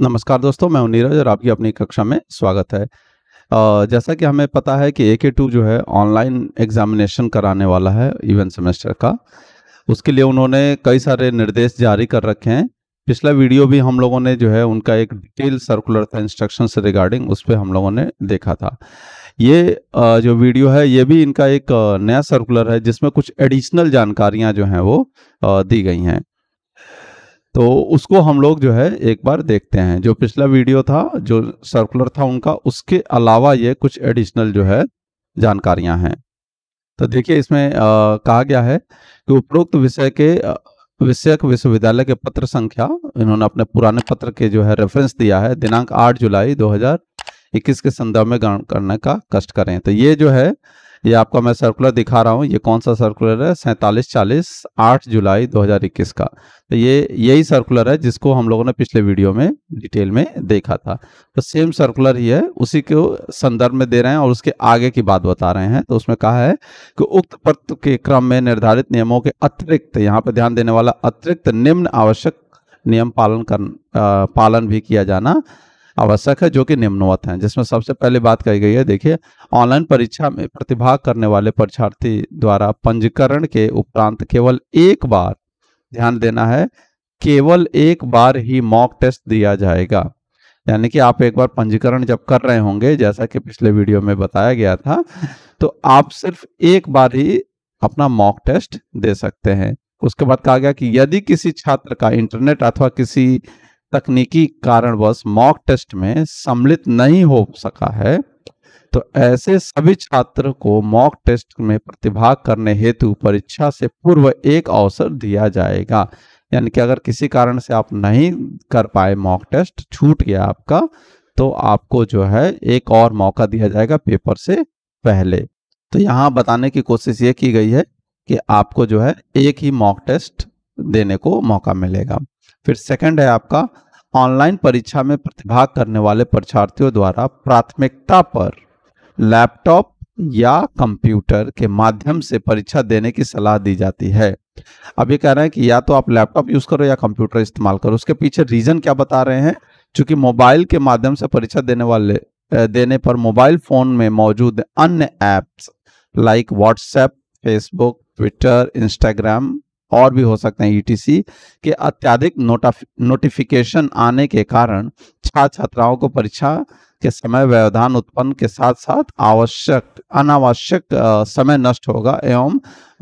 नमस्कार दोस्तों मैं हूं नीरज और आपकी अपनी कक्षा में स्वागत है जैसा कि हमें पता है कि ए के टू जो है ऑनलाइन एग्जामिनेशन कराने वाला है इवन सेमेस्टर का उसके लिए उन्होंने कई सारे निर्देश जारी कर रखे हैं पिछला वीडियो भी हम लोगों ने जो है उनका एक डिटेल सर्कुलर था इंस्ट्रक्शन रिगार्डिंग उस पर हम लोगों ने देखा था ये जो वीडियो है ये भी इनका एक नया सर्कुलर है जिसमें कुछ एडिशनल जानकारियां जो हैं वो दी गई हैं तो उसको हम लोग जो है एक बार देखते हैं जो पिछला वीडियो था जो सर्कुलर था उनका उसके अलावा ये कुछ एडिशनल जो है जानकारियां हैं तो देखिए इसमें आ, कहा गया है कि उपरोक्त विषय के विषयक विश्वविद्यालय के पत्र संख्या इन्होंने अपने पुराने पत्र के जो है रेफरेंस दिया है दिनांक आठ जुलाई दो के संदर्भ में ग्रहण करने का कष्ट करें तो ये जो है ये आपका मैं सर्कुलर दिखा रहा हूँ ये कौन सा सर्कुलर है सैंतालीस चालीस आठ जुलाई 2021 का तो ये यही सर्कुलर है जिसको हम लोगों ने पिछले वीडियो में डिटेल में देखा था तो सेम सर्कुलर ही है उसी को संदर्भ में दे रहे हैं और उसके आगे की बात बता रहे हैं तो उसमें कहा है कि उक्त पत्र के क्रम में निर्धारित नियमों के अतिरिक्त यहाँ पर ध्यान देने वाला अतिरिक्त निम्न आवश्यक नियम पालन कर आ, पालन भी किया जाना आवश्यक है जो कि निम्नवत हैं जिसमें सबसे पहले बात कही गई है देखिए ऑनलाइन परीक्षा में प्रतिभाग करने वाले परीक्षार्थी द्वारा पंजीकरण के उपरांत केवल एक बार ध्यान देना है केवल एक बार ही मॉक टेस्ट दिया जाएगा यानी कि आप एक बार पंजीकरण जब कर रहे होंगे जैसा कि पिछले वीडियो में बताया गया था तो आप सिर्फ एक बार ही अपना मॉक टेस्ट दे सकते हैं उसके बाद कहा गया कि यदि किसी छात्र का इंटरनेट अथवा किसी तकनीकी कारणवश मॉक टेस्ट में सम्मिलित नहीं हो सका है तो ऐसे सभी छात्र को मॉक टेस्ट में प्रतिभाग करने हेतु परीक्षा से पूर्व एक अवसर दिया जाएगा यानी कि अगर किसी कारण से आप नहीं कर पाए मॉक टेस्ट छूट गया आपका तो आपको जो है एक और मौका दिया जाएगा पेपर से पहले तो यहाँ बताने की कोशिश ये की गई है कि आपको जो है एक ही मॉक टेस्ट देने को मौका मिलेगा फिर सेकंड है आपका ऑनलाइन परीक्षा में प्रतिभाग करने वाले परीक्षार्थियों द्वारा प्राथमिकता पर लैपटॉप या कंप्यूटर के माध्यम से परीक्षा देने की सलाह दी जाती है अब ये कह रहे हैं कि या तो आप लैपटॉप यूज करो या कंप्यूटर इस्तेमाल करो उसके पीछे रीजन क्या बता रहे हैं चूंकि मोबाइल के माध्यम से परीक्षा देने वाले देने पर मोबाइल फोन में मौजूद अन्य apps like WhatsApp Facebook Twitter Instagram और भी हो सकते हैं ईटीसी e के अत्याधिक नोटिफिकेशन आने के कारण छात्र छात्राओं को परीक्षा के समय व्यवधान उत्पन्न के साथ साथ आवश्यक अनावश्यक समय नष्ट होगा एवं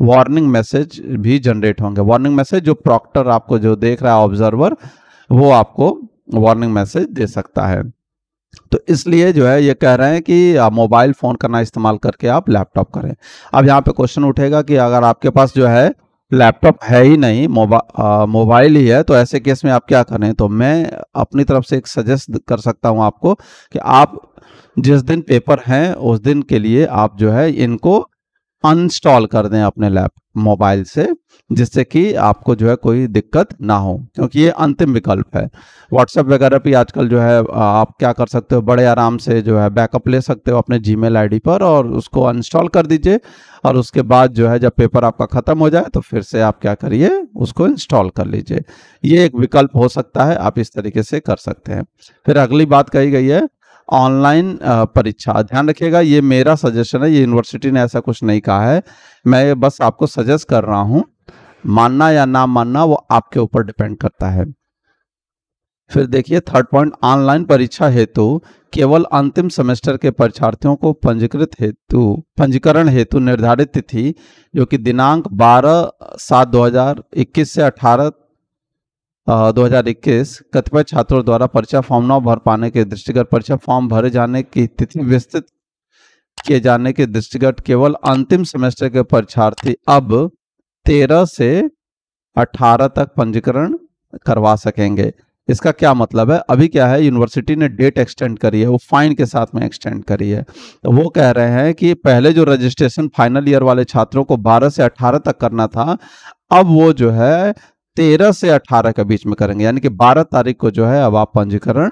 वार्निंग मैसेज भी जनरेट होंगे वार्निंग मैसेज जो प्रॉक्टर आपको जो देख रहा है ऑब्जर्वर वो आपको वार्निंग मैसेज दे सकता है तो इसलिए जो है ये कह रहे हैं कि मोबाइल फ़ोन करना इस्तेमाल करके आप लैपटॉप करें अब यहाँ पे क्वेश्चन उठेगा कि अगर आपके पास जो है लैपटॉप है ही नहीं मोबा मोबाइल ही है तो ऐसे केस में आप क्या करें तो मैं अपनी तरफ से एक सजेस्ट कर सकता हूं आपको कि आप जिस दिन पेपर हैं उस दिन के लिए आप जो है इनको अनस्टॉल कर दें अपने लैप मोबाइल से जिससे कि आपको जो है कोई दिक्कत ना हो क्योंकि ये अंतिम विकल्प है व्हाट्सएप वगैरह भी आजकल जो है आप क्या कर सकते हो बड़े आराम से जो है बैकअप ले सकते हो अपने जी मेल पर और उसको अनस्टॉल कर दीजिए और उसके बाद जो है जब पेपर आपका ख़त्म हो जाए तो फिर से आप क्या करिए उसको इंस्टॉल कर लीजिए ये एक विकल्प हो सकता है आप इस तरीके से कर सकते हैं फिर अगली बात कही गई है ऑनलाइन परीक्षा ध्यान रखिएगा ये मेरा सजेशन है ये यूनिवर्सिटी ने ऐसा कुछ नहीं कहा है मैं बस आपको सजेस्ट कर रहा हूं मानना या ना मानना वो आपके ऊपर डिपेंड करता है फिर देखिए थर्ड पॉइंट ऑनलाइन परीक्षा हेतु केवल अंतिम सेमेस्टर के परीक्षार्थियों को पंजीकृत हेतु पंजीकरण हेतु निर्धारित तिथि जो कि दिनांक 12 सात 2021 से दो हजार इक्कीस कतिपय छात्रों द्वारा परीक्षा फॉर्म न भर पाने के दृष्टिगत परीक्षा फॉर्म भरे जाने की तिथि विस्तृत किए जाने के दृष्टिगत केवल अंतिम सेमेस्टर के परीक्षार्थी अब तेरह से अठारह तक पंजीकरण करवा सकेंगे इसका क्या मतलब है अभी क्या है यूनिवर्सिटी ने डेट एक्सटेंड करी है वो फाइन के साथ में एक्सटेंड करी है तो वो कह रहे हैं कि पहले जो रजिस्ट्रेशन फाइनल ईयर वाले छात्रों को 12 से 18 तक करना था अब वो जो है तेरह से अठारह के बीच में करेंगे यानी कि बारह तारीख को जो है अब आप पंजीकरण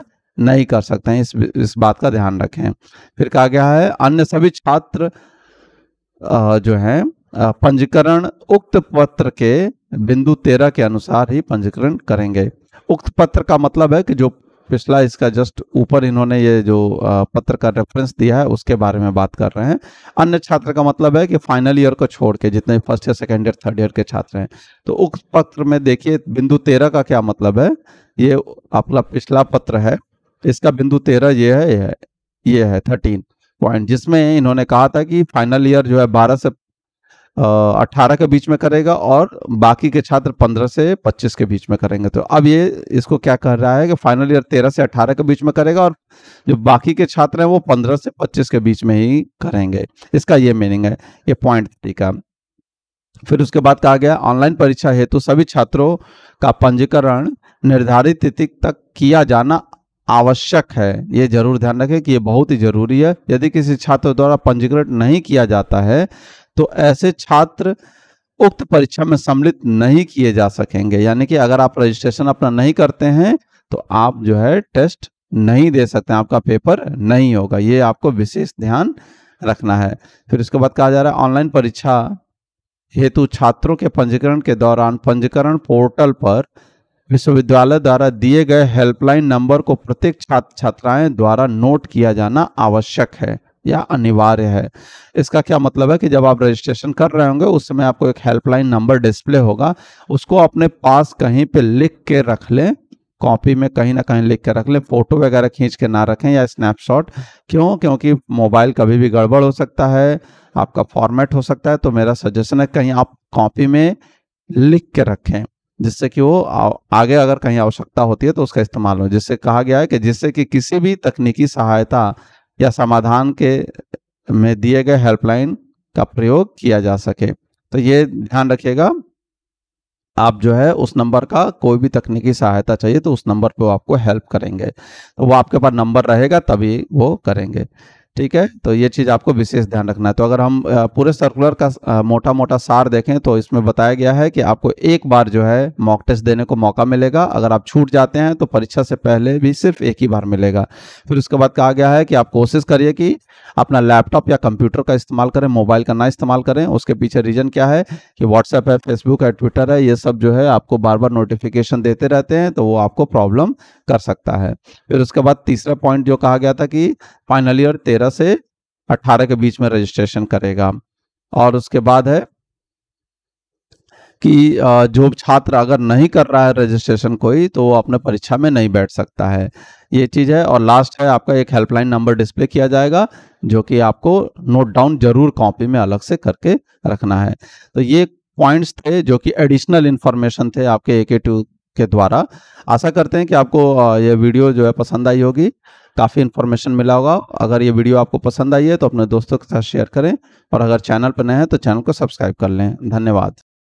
नहीं कर सकते हैं इस इस बात का ध्यान रखें फिर कहा गया है अन्य सभी छात्र जो है पंजीकरण उक्त पत्र के बिंदु तेरह के अनुसार ही पंजीकरण करेंगे उक्त पत्र का मतलब है कि जो पिछला इसका जस्ट ऊपर इन्होंने ये जो पत्र का रेफरेंस दिया है उसके बारे में बात कर रहे हैं अन्य छात्र का मतलब है कि फाइनल ईयर को छोड़ के जितने first year second year third year के छात्र हैं तो उस पत्र में देखिए बिंदु तेरह का क्या मतलब है ये आपका पिछला पत्र है इसका बिंदु तेरह ये है ये है ये है थर्टीन पॉइंट जिसमें इन्होंने कहा था कि फाइनल ईयर जो है बारह से अट्ठारह के बीच में करेगा और बाकी के छात्र पंद्रह से पच्चीस के बीच में करेंगे तो अब ये इसको क्या कर रहा है कि फाइनल ईयर तेरह से अट्ठारह के बीच में करेगा और जो बाकी के छात्र हैं वो पंद्रह से पच्चीस के बीच में ही करेंगे इसका ये मीनिंग है ये पॉइंट थ्री का फिर उसके बाद कहा गया ऑनलाइन परीक्षा हेतु सभी छात्रों का पंजीकरण निर्धारित तिथि तक किया जाना आवश्यक है ये जरूर ध्यान रखें कि ये बहुत ही जरूरी है यदि किसी छात्र द्वारा पंजीकृत नहीं किया जाता है तो ऐसे छात्र उक्त परीक्षा में सम्मिलित नहीं किए जा सकेंगे यानी कि अगर आप रजिस्ट्रेशन अपना नहीं करते हैं तो आप जो है टेस्ट नहीं दे सकते आपका पेपर नहीं होगा ये आपको विशेष ध्यान रखना है फिर इसके बाद कहा जा रहा है ऑनलाइन परीक्षा हेतु छात्रों के पंजीकरण के दौरान पंजीकरण पोर्टल पर विश्वविद्यालय द्वारा दिए गए हेल्पलाइन नंबर को प्रत्येक छात्र छात्राएं द्वारा नोट किया जाना आवश्यक है या अनिवार्य है इसका क्या मतलब है कि जब आप रजिस्ट्रेशन कर रहे होंगे उस समय आपको एक हेल्पलाइन नंबर डिस्प्ले होगा उसको अपने पास कहीं पे लिख के रख लें कॉपी में कहीं ना कहीं लिख के रख लें फोटो वगैरह खींच के ना रखें या स्नैपशॉट क्यों क्योंकि मोबाइल कभी भी गड़बड़ हो सकता है आपका फॉर्मेट हो सकता है तो मेरा सजेशन है कहीं आप कॉपी में लिख के रखें जिससे कि वो आगे अगर कहीं आवश्यकता होती है तो उसका इस्तेमाल हो जिससे कहा गया है कि जिससे कि किसी भी तकनीकी सहायता या समाधान के में दिए गए हेल्पलाइन का प्रयोग किया जा सके तो ये ध्यान रखिएगा आप जो है उस नंबर का कोई भी तकनीकी सहायता चाहिए तो उस नंबर पे वो आपको हेल्प करेंगे तो वो आपके पास नंबर रहेगा तभी वो करेंगे ठीक है तो ये चीज़ आपको विशेष ध्यान रखना है तो अगर हम पूरे सर्कुलर का मोटा मोटा सार देखें तो इसमें बताया गया है कि आपको एक बार जो है मॉक टेस्ट देने को मौका मिलेगा अगर आप छूट जाते हैं तो परीक्षा से पहले भी सिर्फ एक ही बार मिलेगा फिर उसके बाद कहा गया है कि आप कोशिश करिए कि अपना लैपटॉप या कंप्यूटर का इस्तेमाल करें मोबाइल का ना इस्तेमाल करें उसके पीछे रीजन क्या है कि व्हाट्सएप है फेसबुक है ट्विटर है ये सब जो है आपको बार बार नोटिफिकेशन देते रहते हैं तो वो आपको प्रॉब्लम कर सकता है फिर उसके बाद तीसरा पॉइंट जो कहा गया था कि फाइनल ईयर तेरह से अठारह के बीच में रजिस्ट्रेशन करेगा और उसके बाद है कि जो छात्र अगर नहीं कर रहा है रजिस्ट्रेशन कोई तो वो अपने परीक्षा में नहीं बैठ सकता है ये चीज़ है और लास्ट है आपका एक हेल्पलाइन नंबर डिस्प्ले किया जाएगा जो कि आपको नोट डाउन जरूर कॉपी में अलग से करके रखना है तो ये पॉइंट्स थे जो कि एडिशनल इन्फॉर्मेशन थे आपके ए के टू के द्वारा आशा करते हैं कि आपको ये वीडियो जो है पसंद आई होगी काफ़ी इन्फॉर्मेशन मिला होगा अगर ये वीडियो आपको पसंद आई है तो अपने दोस्तों के साथ शेयर करें और अगर चैनल पर नए हैं तो चैनल को सब्सक्राइब कर लें धन्यवाद